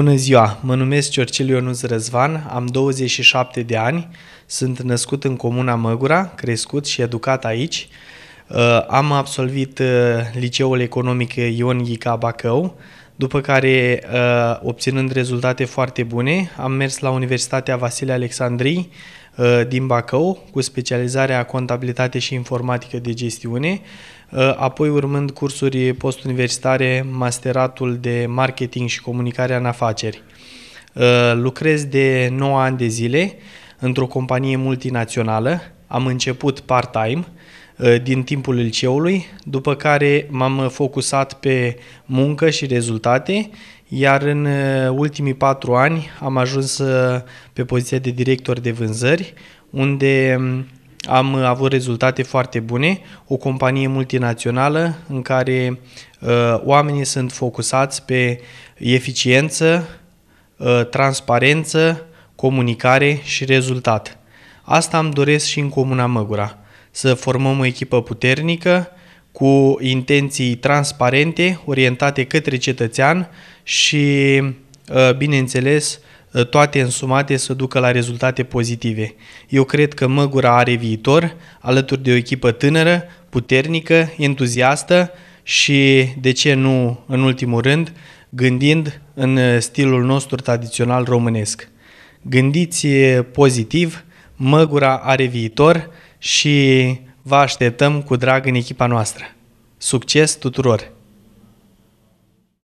Bună ziua! Mă numesc Ciorcel Ionuț Răzvan, am 27 de ani, sunt născut în comuna Măgura, crescut și educat aici. Uh, am absolvit uh, Liceul Economic Ion Ghica Bacău, după care, uh, obținând rezultate foarte bune, am mers la Universitatea Vasile Alexandrii, Uh, din Bacău, cu specializarea contabilitate și informatică de gestiune, uh, apoi urmând cursuri postuniversitare, masteratul de marketing și comunicarea în afaceri. Uh, lucrez de 9 ani de zile într-o companie multinațională. Am început part-time din timpul liceului, după care m-am focusat pe muncă și rezultate, iar în uh, ultimii patru ani am ajuns uh, pe poziția de director de vânzări, unde um, am avut rezultate foarte bune, o companie multinațională în care uh, oamenii sunt focusați pe eficiență, uh, transparență, comunicare și rezultat. Asta îmi doresc și în Comuna Măgura, să formăm o echipă puternică, cu intenții transparente, orientate către cetățean și, uh, bineînțeles, uh, toate însumate să ducă la rezultate pozitive. Eu cred că Măgura are viitor, alături de o echipă tânără, puternică, entuziastă și, de ce nu în ultimul rând, gândind în uh, stilul nostru tradițional românesc. Gândiți pozitiv, Măgura are viitor și Vă așteptăm cu drag în echipa noastră. Succes tuturor!